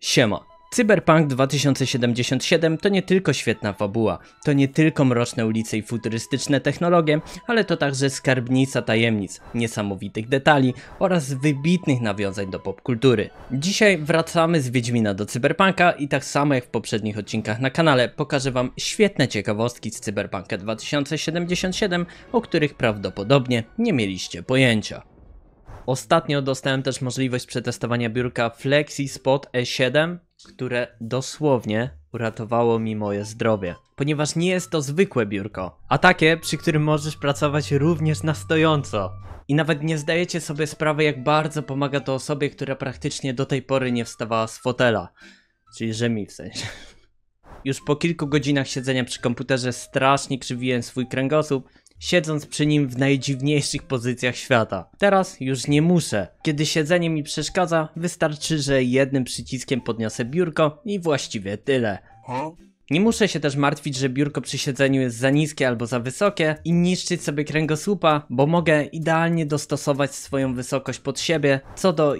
Siema. Cyberpunk 2077 to nie tylko świetna fabuła, to nie tylko mroczne ulice i futurystyczne technologie, ale to także skarbnica tajemnic, niesamowitych detali oraz wybitnych nawiązań do popkultury. Dzisiaj wracamy z Wiedźmina do Cyberpunka i tak samo jak w poprzednich odcinkach na kanale pokażę wam świetne ciekawostki z Cyberpunka 2077, o których prawdopodobnie nie mieliście pojęcia. Ostatnio dostałem też możliwość przetestowania biurka FlexiSpot E7, które dosłownie uratowało mi moje zdrowie. Ponieważ nie jest to zwykłe biurko, a takie, przy którym możesz pracować również na stojąco. I nawet nie zdajecie sobie sprawy, jak bardzo pomaga to osobie, która praktycznie do tej pory nie wstawała z fotela. Czyli że mi w sensie. Już po kilku godzinach siedzenia przy komputerze strasznie krzywiłem swój kręgosłup, siedząc przy nim w najdziwniejszych pozycjach świata. Teraz już nie muszę. Kiedy siedzenie mi przeszkadza, wystarczy, że jednym przyciskiem podniosę biurko i właściwie tyle. Nie muszę się też martwić, że biurko przy siedzeniu jest za niskie albo za wysokie i niszczyć sobie kręgosłupa, bo mogę idealnie dostosować swoją wysokość pod siebie co do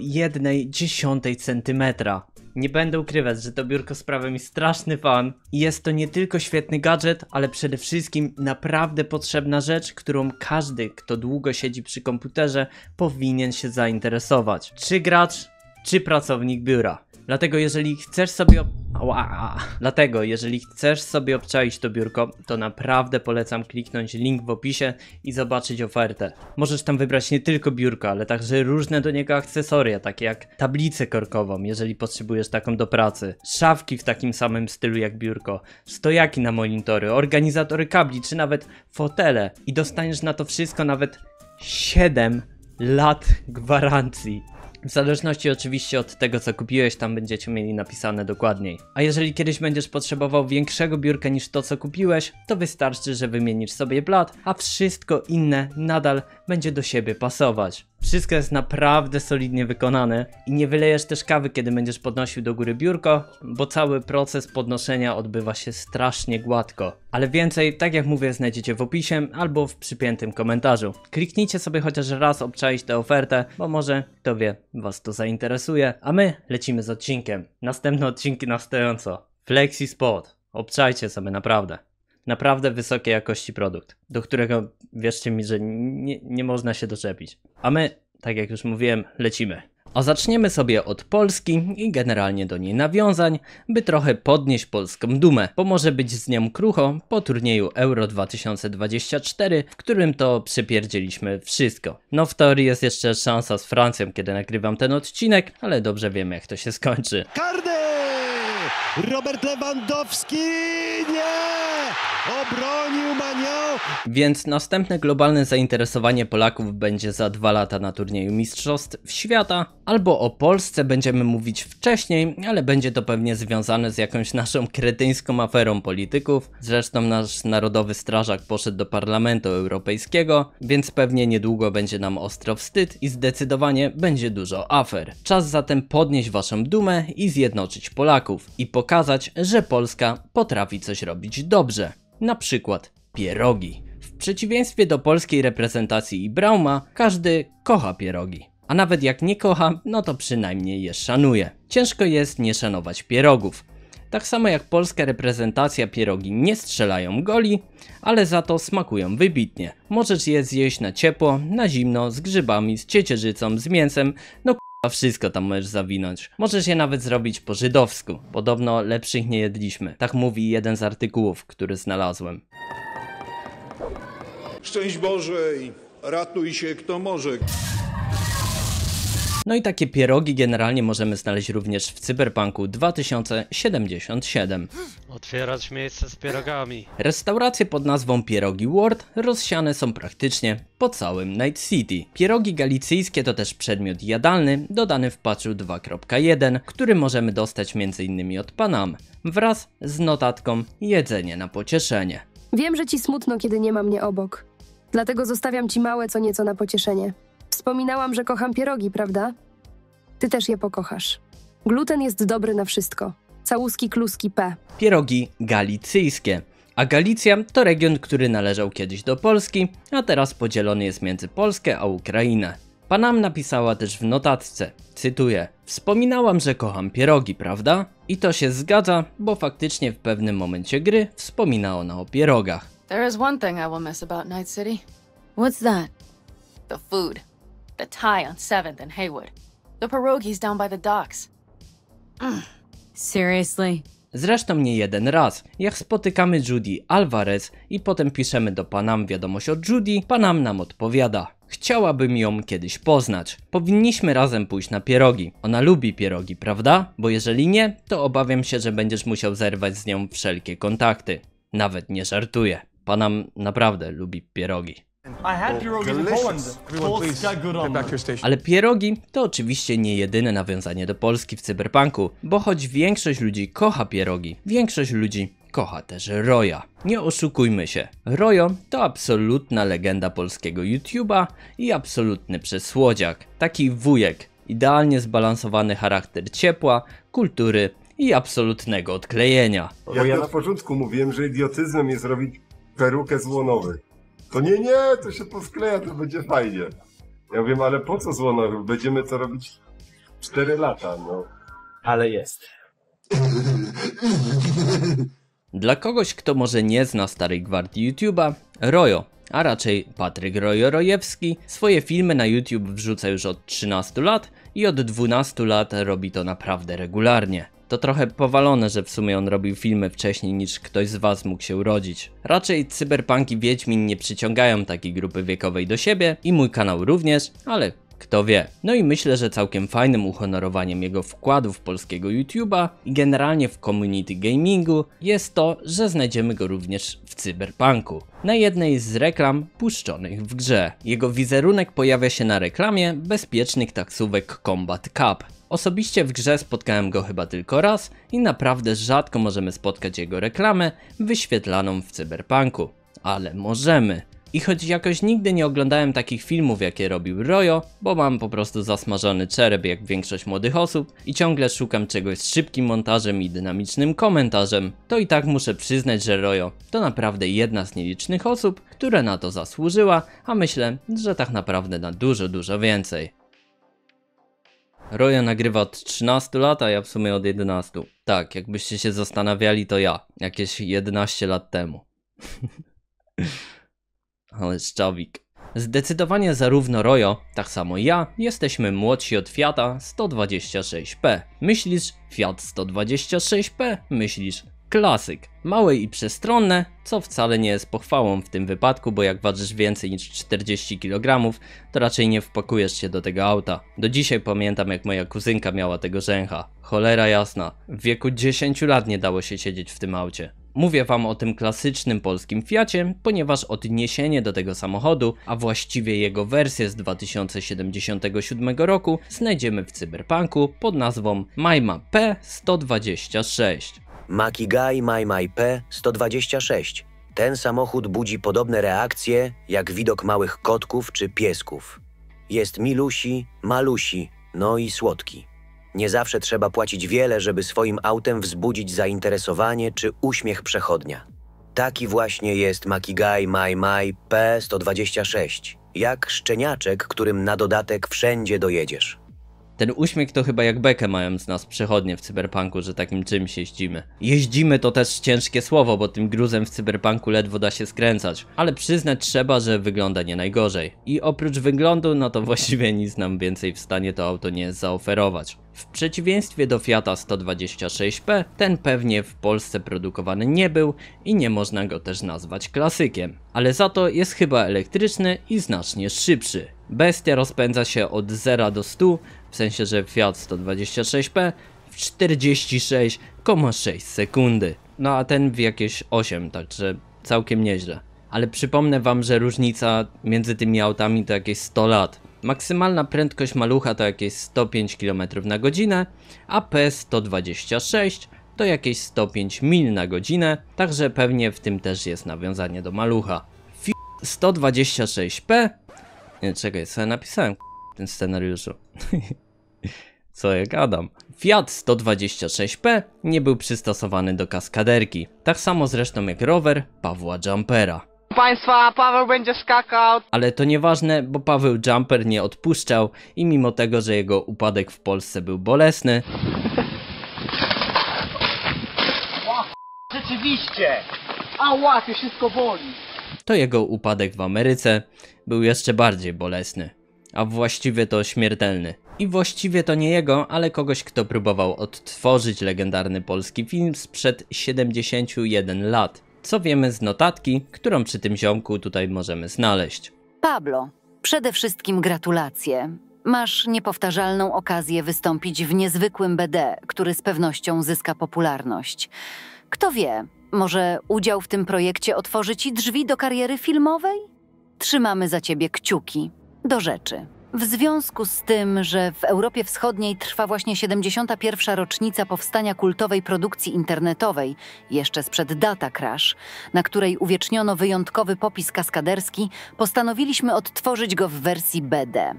dziesiątej centymetra. Nie będę ukrywać, że to biurko sprawia mi straszny fan i jest to nie tylko świetny gadżet, ale przede wszystkim naprawdę potrzebna rzecz, którą każdy, kto długo siedzi przy komputerze, powinien się zainteresować. Czy gracz, czy pracownik biura. Dlatego jeżeli chcesz sobie... Ob... Ała. Dlatego jeżeli chcesz sobie obczaić to biurko, to naprawdę polecam kliknąć link w opisie i zobaczyć ofertę. Możesz tam wybrać nie tylko biurko, ale także różne do niego akcesoria, takie jak tablicę korkową, jeżeli potrzebujesz taką do pracy, szafki w takim samym stylu jak biurko, stojaki na monitory, organizatory kabli, czy nawet fotele. I dostaniesz na to wszystko nawet 7 lat gwarancji. W zależności oczywiście od tego, co kupiłeś, tam będziecie mieli napisane dokładniej. A jeżeli kiedyś będziesz potrzebował większego biurka niż to, co kupiłeś, to wystarczy, że wymienisz sobie blat, a wszystko inne nadal będzie do siebie pasować. Wszystko jest naprawdę solidnie wykonane i nie wylejesz też kawy, kiedy będziesz podnosił do góry biurko, bo cały proces podnoszenia odbywa się strasznie gładko. Ale więcej, tak jak mówię, znajdziecie w opisie albo w przypiętym komentarzu. Kliknijcie sobie chociaż raz obczaić tę ofertę, bo może, kto wie, Was to zainteresuje, a my lecimy z odcinkiem. Następne odcinki na Flexi Spot. Obczajcie sobie naprawdę. Naprawdę wysokiej jakości produkt, do którego wierzcie mi, że nie, nie można się doczepić. A my, tak jak już mówiłem, lecimy. A zaczniemy sobie od Polski i generalnie do niej nawiązań, by trochę podnieść polską dumę, bo może być z nią krucho po turnieju Euro 2024, w którym to przypierdzieliśmy wszystko. No w teorii jest jeszcze szansa z Francją, kiedy nagrywam ten odcinek, ale dobrze wiemy jak to się skończy. Kardy! Robert Lewandowski! Nie! Obronił Manio! Więc następne globalne zainteresowanie Polaków będzie za dwa lata na turnieju Mistrzostw Świata, albo o Polsce będziemy mówić wcześniej, ale będzie to pewnie związane z jakąś naszą kretyńską aferą polityków. Zresztą nasz narodowy strażak poszedł do Parlamentu Europejskiego, więc pewnie niedługo będzie nam ostro wstyd i zdecydowanie będzie dużo afer. Czas zatem podnieść waszą dumę i zjednoczyć Polaków i pokazać pokazać, że Polska potrafi coś robić dobrze. Na przykład pierogi. W przeciwieństwie do polskiej reprezentacji i Brauma, każdy kocha pierogi. A nawet jak nie kocha, no to przynajmniej je szanuje. Ciężko jest nie szanować pierogów. Tak samo jak polska reprezentacja pierogi nie strzelają goli, ale za to smakują wybitnie. Możesz je zjeść na ciepło, na zimno, z grzybami, z ciecierzycą, z mięsem, no a wszystko tam możesz zawinąć. Możesz je nawet zrobić po żydowsku. Podobno lepszych nie jedliśmy. Tak mówi jeden z artykułów, który znalazłem. Szczęść Boże i ratuj się kto może. No i takie pierogi generalnie możemy znaleźć również w Cyberpunku 2077. Otwierać miejsce z pierogami. Restauracje pod nazwą Pierogi World rozsiane są praktycznie po całym Night City. Pierogi galicyjskie to też przedmiot jadalny dodany w patchu 2.1, który możemy dostać m.in. od Panam wraz z notatką jedzenie na pocieszenie. Wiem, że ci smutno, kiedy nie ma mnie obok. Dlatego zostawiam ci małe co nieco na pocieszenie. Wspominałam, że kocham pierogi, prawda? Ty też je pokochasz. Gluten jest dobry na wszystko. Całuski kluski P. Pierogi galicyjskie. A Galicja to region, który należał kiedyś do Polski, a teraz podzielony jest między Polskę a Ukrainę. Panam napisała też w notatce, cytuję: Wspominałam, że kocham pierogi, prawda? I to się zgadza, bo faktycznie w pewnym momencie gry wspomina ona o pierogach. There is one thing I will miss about Night City. What's that? The food the tie on 7th and Haywood. The pierogies down by the docks. Mm. Seriously? Zresztą nie jeden raz, jak spotykamy Judy Alvarez i potem piszemy do Panam wiadomość od Judy, Panam nam odpowiada. Chciałabym ją kiedyś poznać. Powinniśmy razem pójść na pierogi. Ona lubi pierogi, prawda? Bo jeżeli nie, to obawiam się, że będziesz musiał zerwać z nią wszelkie kontakty. Nawet nie żartuję. Panam naprawdę lubi pierogi. Ale pierogi to oczywiście nie jedyne nawiązanie do Polski w cyberpunku, bo choć większość ludzi kocha pierogi, większość ludzi kocha też Roya. Nie oszukujmy się, Royo to absolutna legenda polskiego YouTube'a i absolutny przesłodziak, taki wujek, idealnie zbalansowany charakter ciepła, kultury i absolutnego odklejenia. Ja, ja na początku mówiłem, że idiotyzmem jest robić perukę złonowych. To nie, nie, to się poskleja, to będzie fajnie. Ja wiem, ale po co złono? Będziemy to robić 4 lata, no. Ale jest. Dla kogoś, kto może nie zna starej gwardii YouTube'a, Rojo, a raczej Patryk Rojo-Rojewski, swoje filmy na YouTube wrzuca już od 13 lat i od 12 lat robi to naprawdę regularnie. To trochę powalone, że w sumie on robił filmy wcześniej niż ktoś z was mógł się urodzić. Raczej cyberpunk i Wiedźmin nie przyciągają takiej grupy wiekowej do siebie i mój kanał również, ale kto wie. No i myślę, że całkiem fajnym uhonorowaniem jego wkładu w polskiego YouTube'a i generalnie w community gamingu jest to, że znajdziemy go również w cyberpunku. Na jednej z reklam puszczonych w grze. Jego wizerunek pojawia się na reklamie bezpiecznych taksówek Combat Cup. Osobiście w grze spotkałem go chyba tylko raz i naprawdę rzadko możemy spotkać jego reklamę wyświetlaną w cyberpunku. Ale możemy. I choć jakoś nigdy nie oglądałem takich filmów jakie robił Rojo, bo mam po prostu zasmażony czerep jak większość młodych osób i ciągle szukam czegoś z szybkim montażem i dynamicznym komentarzem, to i tak muszę przyznać, że Rojo to naprawdę jedna z nielicznych osób, która na to zasłużyła, a myślę, że tak naprawdę na dużo, dużo więcej. Roja nagrywa od 13 lat, a ja w sumie od 11. Tak, jakbyście się zastanawiali, to ja. Jakieś 11 lat temu. Ale szczawik. Zdecydowanie zarówno Rojo, tak samo ja, jesteśmy młodsi od Fiata 126P. Myślisz, Fiat 126P? Myślisz, Klasyk. Małe i przestronne, co wcale nie jest pochwałą w tym wypadku, bo jak ważysz więcej niż 40 kg, to raczej nie wpakujesz się do tego auta. Do dzisiaj pamiętam jak moja kuzynka miała tego rzęcha. Cholera jasna, w wieku 10 lat nie dało się siedzieć w tym aucie. Mówię wam o tym klasycznym polskim Fiacie, ponieważ odniesienie do tego samochodu, a właściwie jego wersję z 2077 roku znajdziemy w Cyberpunku pod nazwą Majma P126. Makigai Maimai P126. Ten samochód budzi podobne reakcje jak widok małych kotków czy piesków. Jest milusi, malusi, no i słodki. Nie zawsze trzeba płacić wiele, żeby swoim autem wzbudzić zainteresowanie czy uśmiech przechodnia. Taki właśnie jest Makigai Maimai P126, jak szczeniaczek, którym na dodatek wszędzie dojedziesz. Ten uśmiech to chyba jak bekę mają z nas przechodnie w cyberpunku, że takim czymś jeździmy. Jeździmy to też ciężkie słowo, bo tym gruzem w cyberpunku ledwo da się skręcać, ale przyznać trzeba, że wygląda nie najgorzej. I oprócz wyglądu, no to właściwie nic nam więcej w stanie to auto nie zaoferować. W przeciwieństwie do Fiata 126P, ten pewnie w Polsce produkowany nie był i nie można go też nazwać klasykiem. Ale za to jest chyba elektryczny i znacznie szybszy. Bestia rozpędza się od 0 do 100 w sensie, że Fiat 126p w 46,6 sekundy. No a ten w jakieś 8, także całkiem nieźle. Ale przypomnę wam, że różnica między tymi autami to jakieś 100 lat. Maksymalna prędkość malucha to jakieś 105 km na godzinę, a P126 to jakieś 105 mil na godzinę, także pewnie w tym też jest nawiązanie do malucha. F 126P, nie, czekaj, co ja napisałem? tym scenariuszu. Co ja gadam? Fiat 126P nie był przystosowany do kaskaderki. Tak samo zresztą jak rower Pawła Jumpera. Państwa, Paweł będzie skakał. Ale to nieważne, bo Paweł Jumper nie odpuszczał i mimo tego, że jego upadek w Polsce był bolesny... rzeczywiście! a to wszystko boli! To jego upadek w Ameryce był jeszcze bardziej bolesny a właściwie to śmiertelny. I właściwie to nie jego, ale kogoś, kto próbował odtworzyć legendarny polski film sprzed 71 lat. Co wiemy z notatki, którą przy tym ziomku tutaj możemy znaleźć. Pablo, przede wszystkim gratulacje. Masz niepowtarzalną okazję wystąpić w niezwykłym BD, który z pewnością zyska popularność. Kto wie, może udział w tym projekcie otworzy ci drzwi do kariery filmowej? Trzymamy za ciebie kciuki do rzeczy. W związku z tym, że w Europie Wschodniej trwa właśnie 71. rocznica powstania kultowej produkcji internetowej, jeszcze sprzed Data Crash, na której uwieczniono wyjątkowy popis kaskaderski, postanowiliśmy odtworzyć go w wersji BD.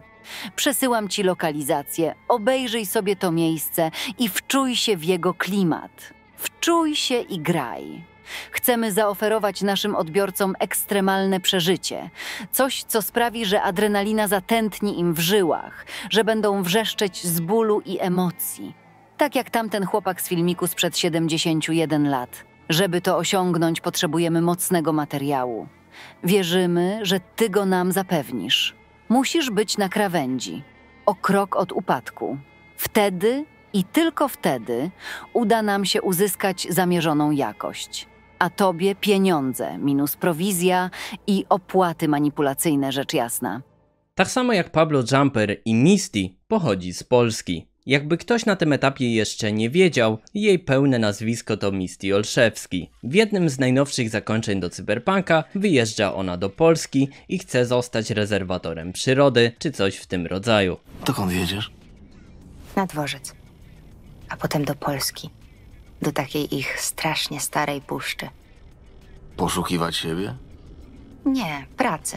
Przesyłam ci lokalizację, obejrzyj sobie to miejsce i wczuj się w jego klimat. Wczuj się i graj. Chcemy zaoferować naszym odbiorcom ekstremalne przeżycie. Coś, co sprawi, że adrenalina zatętni im w żyłach, że będą wrzeszczeć z bólu i emocji. Tak jak tamten chłopak z filmiku sprzed 71 lat. Żeby to osiągnąć, potrzebujemy mocnego materiału. Wierzymy, że ty go nam zapewnisz. Musisz być na krawędzi, o krok od upadku. Wtedy i tylko wtedy uda nam się uzyskać zamierzoną jakość a tobie pieniądze, minus prowizja i opłaty manipulacyjne, rzecz jasna. Tak samo jak Pablo Jumper i Misty pochodzi z Polski. Jakby ktoś na tym etapie jeszcze nie wiedział, jej pełne nazwisko to Misty Olszewski. W jednym z najnowszych zakończeń do Cyberpunka wyjeżdża ona do Polski i chce zostać rezerwatorem przyrody czy coś w tym rodzaju. Dokąd jedziesz? Na dworzec, a potem do Polski do takiej ich strasznie starej puszczy. Poszukiwać siebie? Nie, pracy.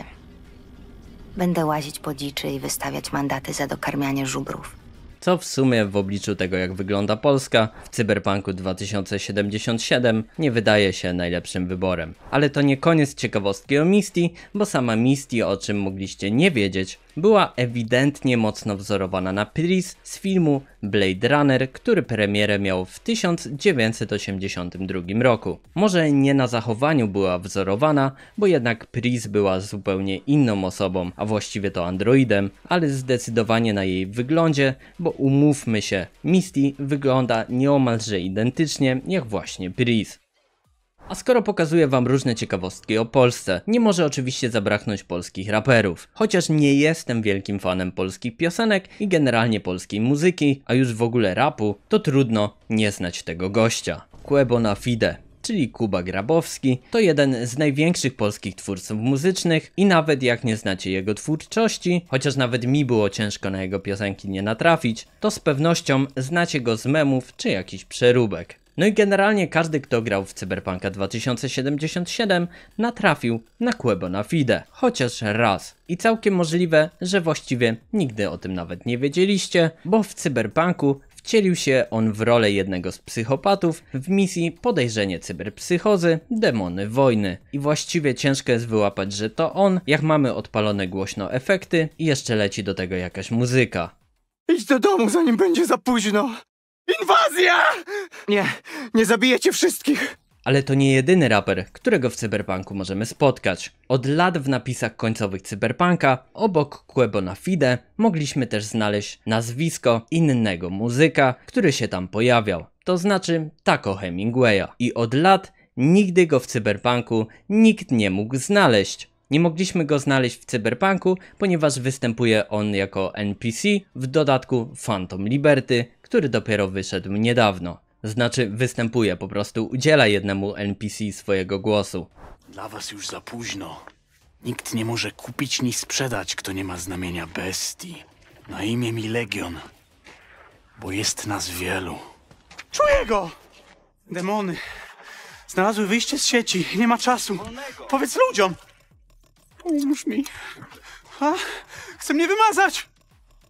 Będę łazić po dziczy i wystawiać mandaty za dokarmianie żubrów. Co w sumie w obliczu tego, jak wygląda Polska w Cyberpunku 2077 nie wydaje się najlepszym wyborem. Ale to nie koniec ciekawostki o Misty, bo sama Misty, o czym mogliście nie wiedzieć, była ewidentnie mocno wzorowana na Pris z filmu Blade Runner, który premierę miał w 1982 roku. Może nie na zachowaniu była wzorowana, bo jednak Pris była zupełnie inną osobą, a właściwie to androidem, ale zdecydowanie na jej wyglądzie, bo umówmy się, Misty wygląda nieomalże identycznie jak właśnie Pris. A skoro pokazuję wam różne ciekawostki o Polsce, nie może oczywiście zabraknąć polskich raperów. Chociaż nie jestem wielkim fanem polskich piosenek i generalnie polskiej muzyki, a już w ogóle rapu, to trudno nie znać tego gościa. Quebo na Fide czyli Kuba Grabowski, to jeden z największych polskich twórców muzycznych i nawet jak nie znacie jego twórczości, chociaż nawet mi było ciężko na jego piosenki nie natrafić, to z pewnością znacie go z memów czy jakichś przeróbek. No i generalnie każdy, kto grał w Cyberpunka 2077, natrafił na na Fide, chociaż raz. I całkiem możliwe, że właściwie nigdy o tym nawet nie wiedzieliście, bo w Cyberpunku wcielił się on w rolę jednego z psychopatów w misji Podejrzenie cyberpsychozy Demony Wojny. I właściwie ciężko jest wyłapać, że to on, jak mamy odpalone głośno efekty i jeszcze leci do tego jakaś muzyka. Idź do domu, zanim będzie za późno. Inwazja! Nie, nie zabijecie wszystkich! Ale to nie jedyny raper, którego w cyberpunku możemy spotkać. Od lat w napisach końcowych cyberpunka, obok Quebona Fide, mogliśmy też znaleźć nazwisko innego muzyka, który się tam pojawiał. To znaczy Taco Hemingwaya. I od lat nigdy go w cyberpunku nikt nie mógł znaleźć. Nie mogliśmy go znaleźć w cyberpunku, ponieważ występuje on jako NPC, w dodatku Phantom Liberty, który dopiero wyszedł niedawno. Znaczy występuje po prostu, udziela jednemu NPC swojego głosu. Dla was już za późno. Nikt nie może kupić ni sprzedać, kto nie ma znamienia bestii. Na imię mi Legion, bo jest nas wielu. Czuję go! Demony. Znalazły wyjście z sieci. Nie ma czasu. Powiedz ludziom! Pomóż mi. Ha? Chce mnie wymazać!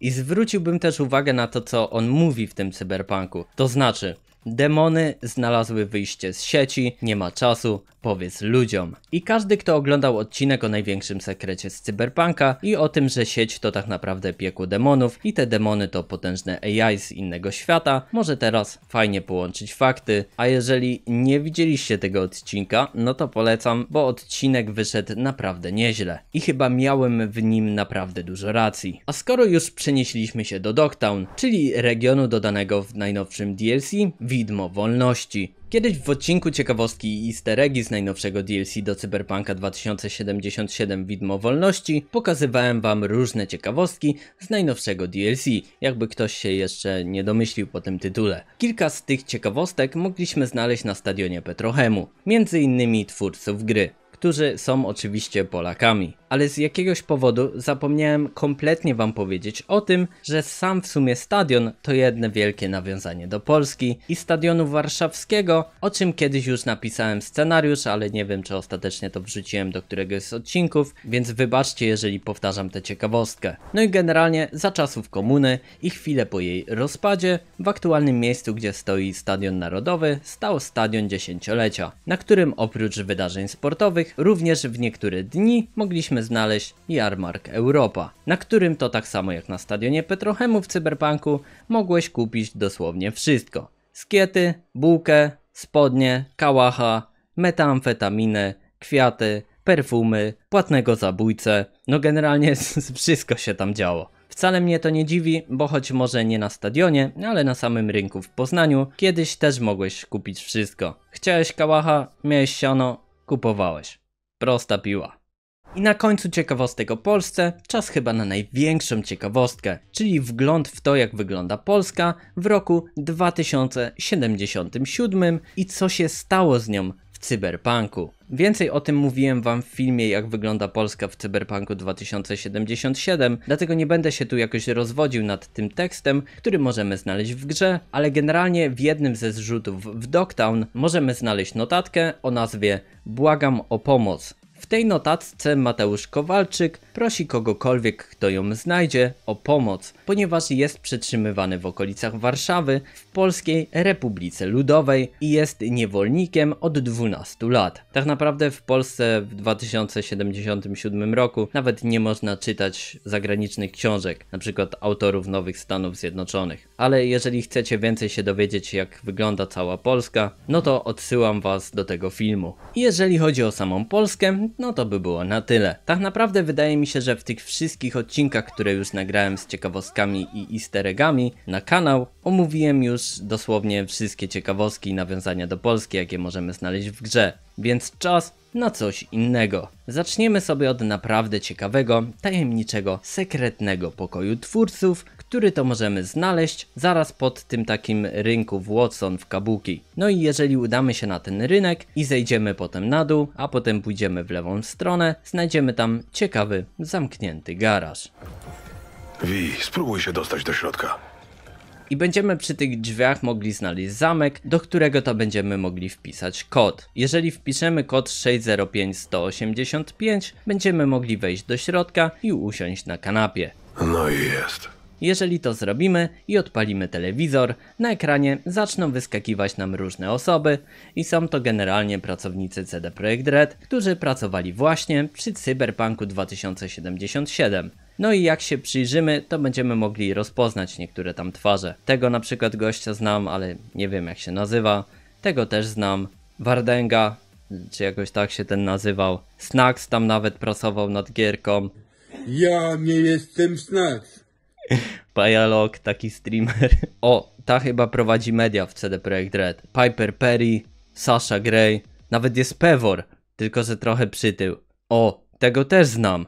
I zwróciłbym też uwagę na to, co on mówi w tym cyberpunku. To znaczy, demony znalazły wyjście z sieci, nie ma czasu, Powiedz ludziom. I każdy, kto oglądał odcinek o największym sekrecie z Cyberpunka i o tym, że sieć to tak naprawdę piekło demonów i te demony to potężne AI z innego świata, może teraz fajnie połączyć fakty. A jeżeli nie widzieliście tego odcinka, no to polecam, bo odcinek wyszedł naprawdę nieźle. I chyba miałem w nim naprawdę dużo racji. A skoro już przenieśliśmy się do Dogtown, czyli regionu dodanego w najnowszym DLC Widmo Wolności, Kiedyś w odcinku ciekawostki i easter eggi z najnowszego DLC do Cyberpunka 2077 Widmo Wolności pokazywałem wam różne ciekawostki z najnowszego DLC, jakby ktoś się jeszcze nie domyślił po tym tytule. Kilka z tych ciekawostek mogliśmy znaleźć na stadionie Petrochemu, między innymi twórców gry którzy są oczywiście Polakami. Ale z jakiegoś powodu zapomniałem kompletnie wam powiedzieć o tym, że sam w sumie stadion to jedne wielkie nawiązanie do Polski i stadionu warszawskiego, o czym kiedyś już napisałem scenariusz, ale nie wiem czy ostatecznie to wrzuciłem do któregoś z odcinków, więc wybaczcie jeżeli powtarzam tę ciekawostkę. No i generalnie za czasów komuny i chwilę po jej rozpadzie w aktualnym miejscu, gdzie stoi Stadion Narodowy, stał Stadion Dziesięciolecia, na którym oprócz wydarzeń sportowych Również w niektóre dni mogliśmy znaleźć jarmark Europa, na którym to tak samo jak na stadionie Petrochemu w Cyberpunku mogłeś kupić dosłownie wszystko. Skiety, bułkę, spodnie, kałacha, metamfetaminę, kwiaty, perfumy, płatnego zabójcę. No generalnie wszystko się tam działo. Wcale mnie to nie dziwi, bo choć może nie na stadionie, ale na samym rynku w Poznaniu, kiedyś też mogłeś kupić wszystko. Chciałeś kałacha, miałeś siano, kupowałeś. Prosta piła. I na końcu ciekawostek o Polsce, czas chyba na największą ciekawostkę, czyli wgląd w to jak wygląda Polska w roku 2077 i co się stało z nią w cyberpunku. Więcej o tym mówiłem wam w filmie jak wygląda Polska w Cyberpunku 2077, dlatego nie będę się tu jakoś rozwodził nad tym tekstem, który możemy znaleźć w grze, ale generalnie w jednym ze zrzutów w Dogtown możemy znaleźć notatkę o nazwie Błagam o pomoc. W tej notatce Mateusz Kowalczyk prosi kogokolwiek, kto ją znajdzie, o pomoc, ponieważ jest przetrzymywany w okolicach Warszawy w Polskiej Republice Ludowej i jest niewolnikiem od 12 lat. Tak naprawdę w Polsce w 2077 roku nawet nie można czytać zagranicznych książek, np. autorów Nowych Stanów Zjednoczonych ale jeżeli chcecie więcej się dowiedzieć jak wygląda cała Polska, no to odsyłam was do tego filmu. Jeżeli chodzi o samą Polskę, no to by było na tyle. Tak naprawdę wydaje mi się, że w tych wszystkich odcinkach, które już nagrałem z ciekawostkami i isteregami na kanał, omówiłem już dosłownie wszystkie ciekawostki i nawiązania do Polski, jakie możemy znaleźć w grze. Więc czas na coś innego. Zaczniemy sobie od naprawdę ciekawego, tajemniczego, sekretnego pokoju twórców, który to możemy znaleźć zaraz pod tym takim rynku w Watson w Kabuki. No i jeżeli udamy się na ten rynek i zejdziemy potem na dół, a potem pójdziemy w lewą stronę, znajdziemy tam ciekawy, zamknięty garaż. Wi, spróbuj się dostać do środka i będziemy przy tych drzwiach mogli znaleźć zamek, do którego to będziemy mogli wpisać kod. Jeżeli wpiszemy kod 605185, będziemy mogli wejść do środka i usiąść na kanapie. No i jest. Jeżeli to zrobimy i odpalimy telewizor, na ekranie zaczną wyskakiwać nam różne osoby i są to generalnie pracownicy CD Projekt Red, którzy pracowali właśnie przy Cyberpunku 2077. No i jak się przyjrzymy, to będziemy mogli rozpoznać niektóre tam twarze. Tego na przykład gościa znam, ale nie wiem jak się nazywa. Tego też znam. Wardenga, czy jakoś tak się ten nazywał. Snacks, tam nawet prasował nad gierką. Ja nie jestem Snacks. Pajalog, taki streamer. O, ta chyba prowadzi media w CD Projekt Red. Piper Perry, Sasha Gray, nawet jest Pewor, tylko że trochę przytył. O, tego też znam.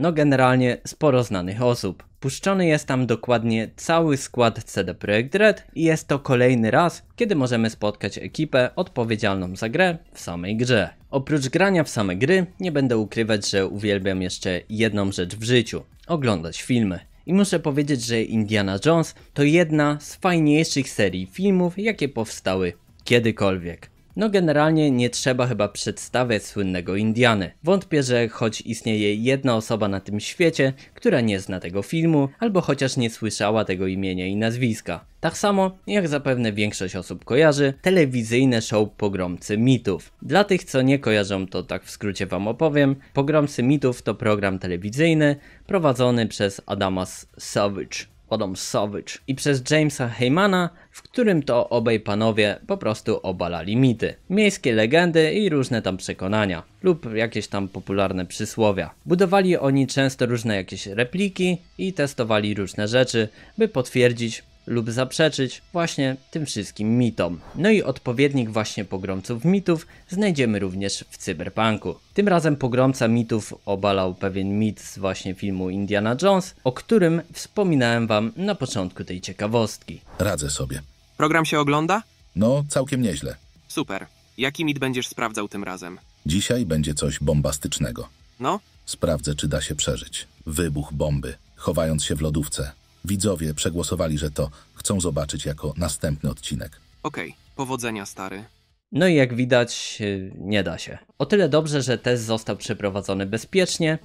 no generalnie sporo znanych osób. Puszczony jest tam dokładnie cały skład CD Projekt Red i jest to kolejny raz, kiedy możemy spotkać ekipę odpowiedzialną za grę w samej grze. Oprócz grania w same gry, nie będę ukrywać, że uwielbiam jeszcze jedną rzecz w życiu oglądać filmy. I muszę powiedzieć, że Indiana Jones to jedna z fajniejszych serii filmów, jakie powstały kiedykolwiek. No generalnie nie trzeba chyba przedstawiać słynnego Indiany. Wątpię, że choć istnieje jedna osoba na tym świecie, która nie zna tego filmu, albo chociaż nie słyszała tego imienia i nazwiska. Tak samo, jak zapewne większość osób kojarzy, telewizyjne show Pogromcy Mitów. Dla tych, co nie kojarzą, to tak w skrócie wam opowiem. Pogromcy Mitów to program telewizyjny prowadzony przez Adama Savage. Adam Savage i przez Jamesa Heymana, w którym to obaj panowie po prostu obalali mity, miejskie legendy i różne tam przekonania lub jakieś tam popularne przysłowia. Budowali oni często różne jakieś repliki i testowali różne rzeczy, by potwierdzić lub zaprzeczyć właśnie tym wszystkim mitom. No i odpowiednik właśnie pogromców mitów znajdziemy również w cyberpunku. Tym razem pogromca mitów obalał pewien mit z właśnie filmu Indiana Jones, o którym wspominałem wam na początku tej ciekawostki. Radzę sobie. Program się ogląda? No, całkiem nieźle. Super. Jaki mit będziesz sprawdzał tym razem? Dzisiaj będzie coś bombastycznego. No? Sprawdzę, czy da się przeżyć. Wybuch bomby, chowając się w lodówce, Widzowie przegłosowali, że to chcą zobaczyć jako następny odcinek. Okej, powodzenia stary. No i jak widać, y, nie da się. O tyle dobrze, że test został przeprowadzony bezpiecznie,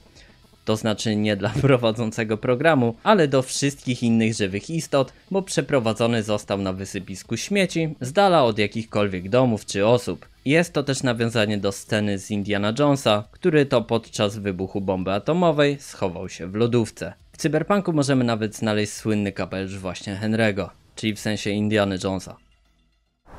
to znaczy nie dla prowadzącego programu, ale do wszystkich innych żywych istot, bo przeprowadzony został na wysypisku śmieci, z dala od jakichkolwiek domów czy osób. Jest to też nawiązanie do sceny z Indiana Jonesa, który to podczas wybuchu bomby atomowej schował się w lodówce. W cyberpunku możemy nawet znaleźć słynny kapelusz właśnie Henry'ego, czyli w sensie Indiana Jonesa.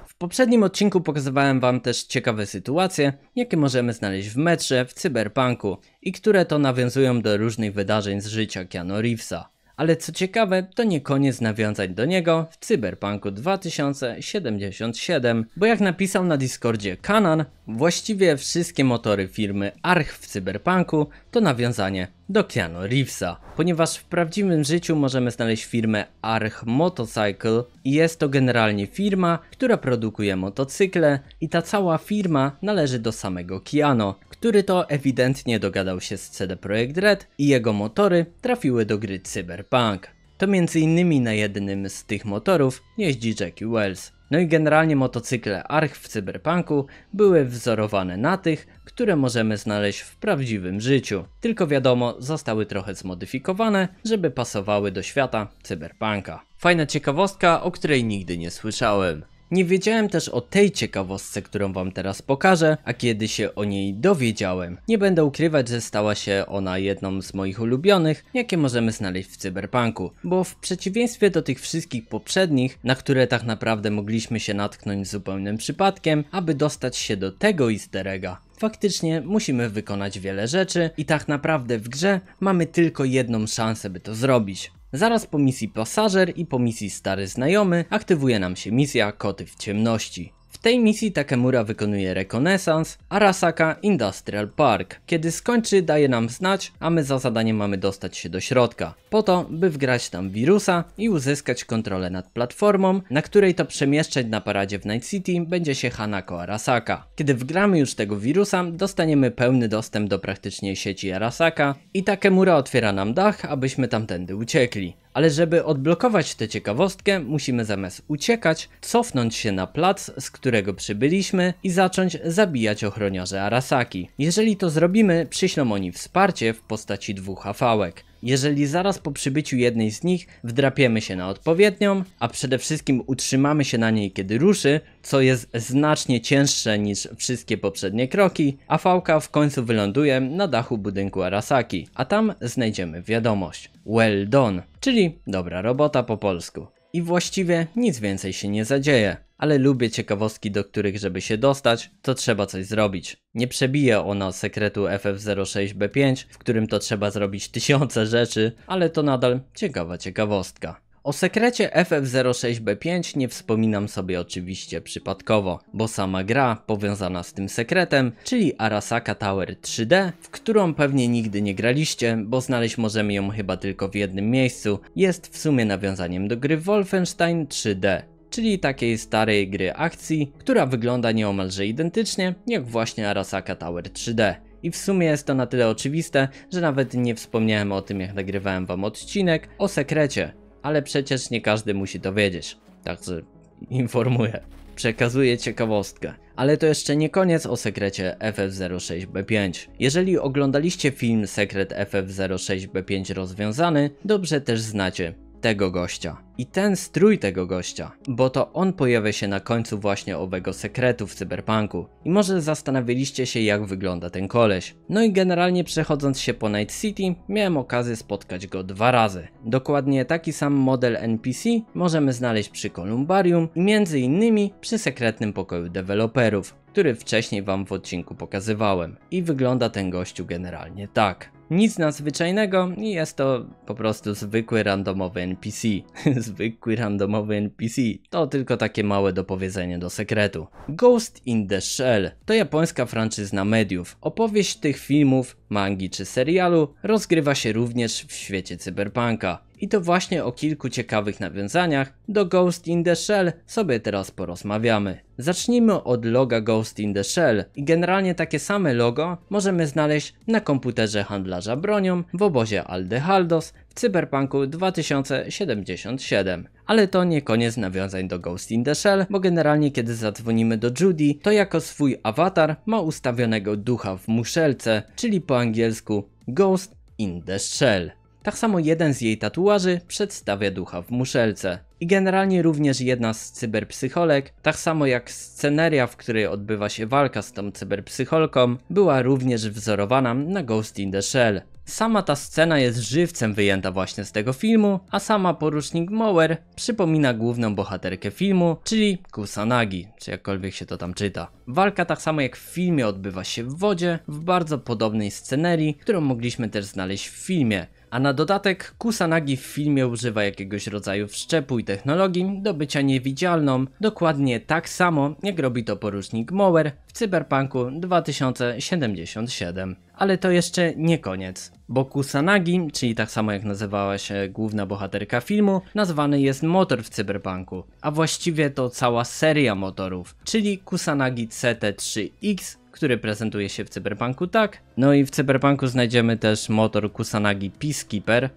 W poprzednim odcinku pokazywałem wam też ciekawe sytuacje, jakie możemy znaleźć w metrze, w cyberpunku i które to nawiązują do różnych wydarzeń z życia Keanu Reevesa. Ale co ciekawe, to nie koniec nawiązań do niego w Cyberpunku 2077, bo jak napisał na Discordzie Kanan, właściwie wszystkie motory firmy Arch w Cyberpunku to nawiązanie do Keanu Reevesa, ponieważ w prawdziwym życiu możemy znaleźć firmę Arch Motorcycle i jest to generalnie firma, która produkuje motocykle i ta cała firma należy do samego Keanu, który to ewidentnie dogadał się z CD Projekt Red i jego motory trafiły do gry Cyberpunk. To m.in. na jednym z tych motorów jeździ Jackie Wells. No i generalnie motocykle arch w cyberpunku były wzorowane na tych, które możemy znaleźć w prawdziwym życiu. Tylko wiadomo, zostały trochę zmodyfikowane, żeby pasowały do świata cyberpunka. Fajna ciekawostka, o której nigdy nie słyszałem. Nie wiedziałem też o tej ciekawostce, którą wam teraz pokażę, a kiedy się o niej dowiedziałem, nie będę ukrywać, że stała się ona jedną z moich ulubionych, jakie możemy znaleźć w cyberpunku, bo w przeciwieństwie do tych wszystkich poprzednich, na które tak naprawdę mogliśmy się natknąć zupełnym przypadkiem, aby dostać się do tego easter egga, faktycznie musimy wykonać wiele rzeczy i tak naprawdę w grze mamy tylko jedną szansę, by to zrobić. Zaraz po misji pasażer i po misji stary znajomy aktywuje nam się misja Koty w ciemności. W tej misji Takemura wykonuje rekonesans Arasaka Industrial Park. Kiedy skończy daje nam znać, a my za zadanie mamy dostać się do środka po to, by wgrać tam wirusa i uzyskać kontrolę nad platformą, na której to przemieszczać na paradzie w Night City będzie się Hanako Arasaka. Kiedy wgramy już tego wirusa, dostaniemy pełny dostęp do praktycznie sieci Arasaka i Takemura otwiera nam dach, abyśmy tamtędy uciekli. Ale żeby odblokować tę ciekawostkę, musimy zamiast uciekać, cofnąć się na plac, z którego przybyliśmy i zacząć zabijać ochroniarzy Arasaki. Jeżeli to zrobimy, przyślą oni wsparcie w postaci dwóch afałek. Jeżeli zaraz po przybyciu jednej z nich wdrapiemy się na odpowiednią, a przede wszystkim utrzymamy się na niej kiedy ruszy, co jest znacznie cięższe niż wszystkie poprzednie kroki, a fałka w końcu wyląduje na dachu budynku Arasaki, a tam znajdziemy wiadomość. Well done, czyli dobra robota po polsku. I właściwie nic więcej się nie zadzieje ale lubię ciekawostki, do których żeby się dostać, to trzeba coś zrobić. Nie przebije ono sekretu FF06B5, w którym to trzeba zrobić tysiące rzeczy, ale to nadal ciekawa ciekawostka. O sekrecie FF06B5 nie wspominam sobie oczywiście przypadkowo, bo sama gra powiązana z tym sekretem, czyli Arasaka Tower 3D, w którą pewnie nigdy nie graliście, bo znaleźć możemy ją chyba tylko w jednym miejscu, jest w sumie nawiązaniem do gry Wolfenstein 3D czyli takiej starej gry akcji, która wygląda nieomalże identycznie jak właśnie Arasaka Tower 3D. I w sumie jest to na tyle oczywiste, że nawet nie wspomniałem o tym jak nagrywałem wam odcinek o sekrecie, ale przecież nie każdy musi to wiedzieć, także informuję. Przekazuję ciekawostkę. Ale to jeszcze nie koniec o sekrecie FF06B5. Jeżeli oglądaliście film Sekret FF06B5 rozwiązany, dobrze też znacie tego gościa. I ten strój tego gościa, bo to on pojawia się na końcu właśnie owego sekretu w cyberpunku. I może zastanawialiście się jak wygląda ten koleś. No i generalnie przechodząc się po Night City, miałem okazję spotkać go dwa razy. Dokładnie taki sam model NPC możemy znaleźć przy Kolumbarium i między innymi przy sekretnym pokoju deweloperów który wcześniej wam w odcinku pokazywałem. I wygląda ten gościu generalnie tak. Nic nadzwyczajnego i jest to po prostu zwykły randomowy NPC. zwykły randomowy NPC. To tylko takie małe dopowiedzenie do sekretu. Ghost in the Shell to japońska franczyzna mediów. Opowieść tych filmów, mangi czy serialu rozgrywa się również w świecie cyberpunka. I to właśnie o kilku ciekawych nawiązaniach do Ghost in the Shell sobie teraz porozmawiamy. Zacznijmy od loga Ghost in the Shell i generalnie takie same logo możemy znaleźć na komputerze handlarza bronią w obozie Aldehaldos w Cyberpunku 2077. Ale to nie koniec nawiązań do Ghost in the Shell, bo generalnie kiedy zadzwonimy do Judy, to jako swój awatar ma ustawionego ducha w muszelce, czyli po angielsku Ghost in the Shell. Tak samo jeden z jej tatuaży przedstawia ducha w muszelce. I generalnie również jedna z cyberpsycholek, tak samo jak sceneria, w której odbywa się walka z tą cyberpsycholką, była również wzorowana na Ghost in the Shell. Sama ta scena jest żywcem wyjęta właśnie z tego filmu, a sama porusznik Mower przypomina główną bohaterkę filmu, czyli Kusanagi, czy jakkolwiek się to tam czyta. Walka tak samo jak w filmie odbywa się w wodzie, w bardzo podobnej scenerii, którą mogliśmy też znaleźć w filmie. A na dodatek Kusanagi w filmie używa jakiegoś rodzaju wszczepu i technologii do bycia niewidzialną, dokładnie tak samo jak robi to porusznik Mower w Cyberpunku 2077. Ale to jeszcze nie koniec, bo Kusanagi, czyli tak samo jak nazywała się główna bohaterka filmu, nazwany jest motor w cyberpunku, a właściwie to cała seria motorów, czyli Kusanagi CT3X który prezentuje się w Cyberpunku tak. No i w Cyberpunku znajdziemy też motor Kusanagi Peacekeeper,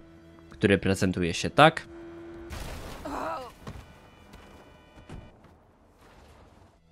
który prezentuje się tak.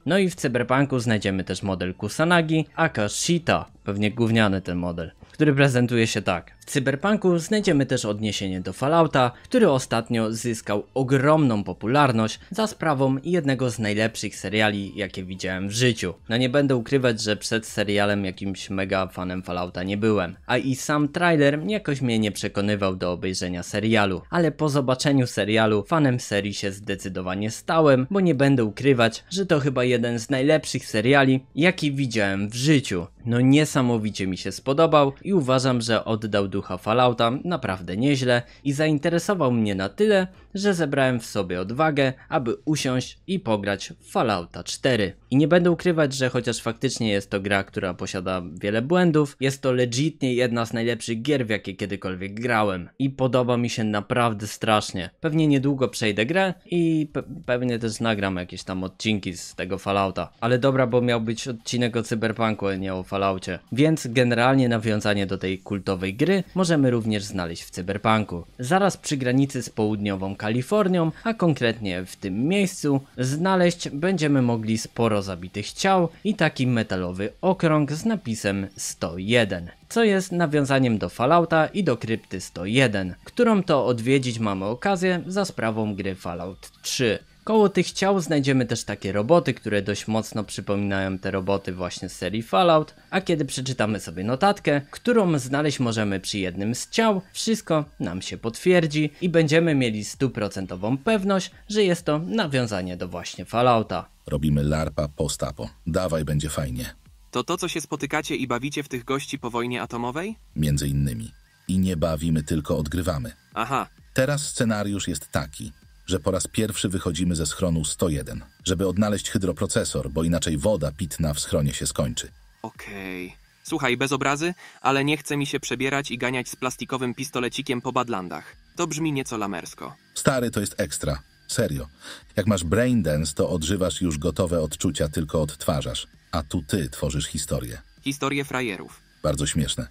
No i w Cyberpunku znajdziemy też model Kusanagi Akashita, pewnie gówniany ten model, który prezentuje się tak cyberpunku znajdziemy też odniesienie do Fallouta, który ostatnio zyskał ogromną popularność za sprawą jednego z najlepszych seriali, jakie widziałem w życiu. No nie będę ukrywać, że przed serialem jakimś mega fanem Fallouta nie byłem, a i sam trailer jakoś mnie nie przekonywał do obejrzenia serialu, ale po zobaczeniu serialu fanem serii się zdecydowanie stałem, bo nie będę ukrywać, że to chyba jeden z najlepszych seriali, jaki widziałem w życiu. No niesamowicie mi się spodobał i uważam, że oddał ducha Fallouta naprawdę nieźle i zainteresował mnie na tyle, że zebrałem w sobie odwagę, aby usiąść i pograć w Fallouta 4. I nie będę ukrywać, że chociaż faktycznie jest to gra, która posiada wiele błędów, jest to legitnie jedna z najlepszych gier, w jakie kiedykolwiek grałem. I podoba mi się naprawdę strasznie. Pewnie niedługo przejdę grę i pe pewnie też nagram jakieś tam odcinki z tego Fallouta. Ale dobra, bo miał być odcinek o cyberpunku, a nie o Falloutie. Więc generalnie nawiązanie do tej kultowej gry możemy również znaleźć w cyberpunku. Zaraz przy granicy z południową Kalifornią, a konkretnie w tym miejscu, znaleźć będziemy mogli sporo zabitych ciał i taki metalowy okrąg z napisem 101 co jest nawiązaniem do Fallouta i do krypty 101, którą to odwiedzić mamy okazję za sprawą gry Fallout 3. Koło tych ciał znajdziemy też takie roboty, które dość mocno przypominają te roboty właśnie z serii Fallout, a kiedy przeczytamy sobie notatkę, którą znaleźć możemy przy jednym z ciał, wszystko nam się potwierdzi i będziemy mieli stuprocentową pewność, że jest to nawiązanie do właśnie Fallouta. Robimy larpa postapo. Dawaj, będzie fajnie. To to, co się spotykacie i bawicie w tych gości po wojnie atomowej? Między innymi. I nie bawimy, tylko odgrywamy. Aha. Teraz scenariusz jest taki że po raz pierwszy wychodzimy ze schronu 101, żeby odnaleźć hydroprocesor, bo inaczej woda pitna w schronie się skończy. Okej. Słuchaj, bez obrazy, ale nie chce mi się przebierać i ganiać z plastikowym pistolecikiem po Badlandach. To brzmi nieco lamersko. Stary to jest ekstra. Serio. Jak masz braindance, to odżywasz już gotowe odczucia, tylko odtwarzasz. A tu ty tworzysz historię. Historie frajerów. Bardzo śmieszne.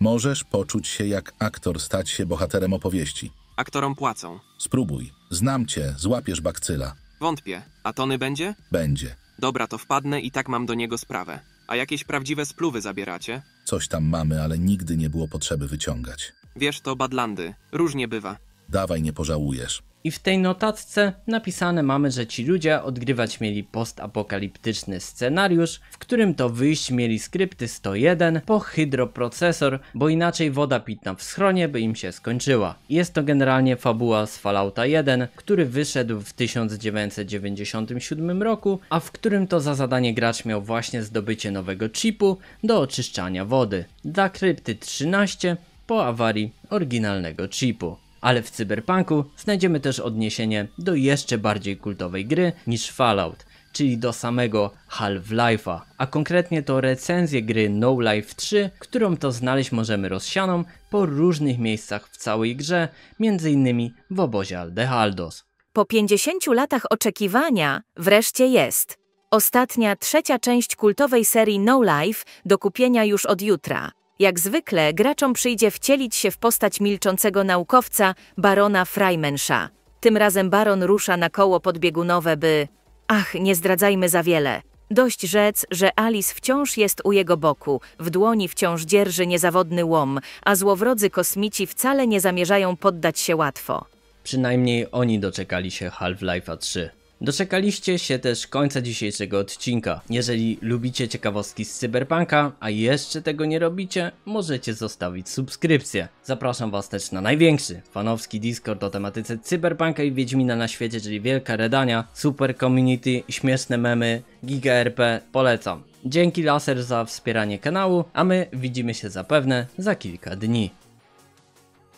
Możesz poczuć się jak aktor, stać się bohaterem opowieści. Aktorom płacą. Spróbuj. Znam cię, złapiesz bakcyla. Wątpię. A Tony będzie? Będzie. Dobra, to wpadnę i tak mam do niego sprawę. A jakieś prawdziwe spluwy zabieracie? Coś tam mamy, ale nigdy nie było potrzeby wyciągać. Wiesz, to Badlandy. Różnie bywa. Dawaj, nie pożałujesz. I w tej notatce napisane mamy, że ci ludzie odgrywać mieli postapokaliptyczny scenariusz, w którym to wyjść mieli skrypty 101 po hydroprocesor, bo inaczej woda pitna w schronie by im się skończyła. Jest to generalnie fabuła z Fallouta 1, który wyszedł w 1997 roku, a w którym to za zadanie gracz miał właśnie zdobycie nowego chipu do oczyszczania wody. Dla krypty 13 po awarii oryginalnego chipu. Ale w cyberpunku znajdziemy też odniesienie do jeszcze bardziej kultowej gry niż Fallout, czyli do samego Half-Life'a, a konkretnie to recenzję gry No Life 3, którą to znaleźć możemy rozsianą po różnych miejscach w całej grze, m.in. w obozie Aldehaldos. Po 50 latach oczekiwania wreszcie jest. Ostatnia, trzecia część kultowej serii No Life do kupienia już od jutra. Jak zwykle graczom przyjdzie wcielić się w postać milczącego naukowca, barona Freimensha. Tym razem baron rusza na koło podbiegunowe, by... Ach, nie zdradzajmy za wiele. Dość rzec, że Alice wciąż jest u jego boku, w dłoni wciąż dzierży niezawodny łom, a złowrodzy kosmici wcale nie zamierzają poddać się łatwo. Przynajmniej oni doczekali się Half-Life'a 3. Doczekaliście się też końca dzisiejszego odcinka. Jeżeli lubicie ciekawostki z Cyberpunka, a jeszcze tego nie robicie, możecie zostawić subskrypcję. Zapraszam Was też na największy fanowski Discord o tematyce Cyberpunka i Wiedźmina na świecie, czyli Wielka Redania, super community, śmieszne memy, giga RP, polecam. Dzięki Laser za wspieranie kanału, a my widzimy się zapewne za kilka dni.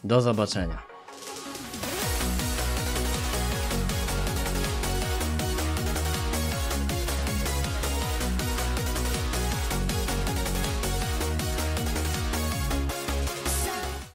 Do zobaczenia.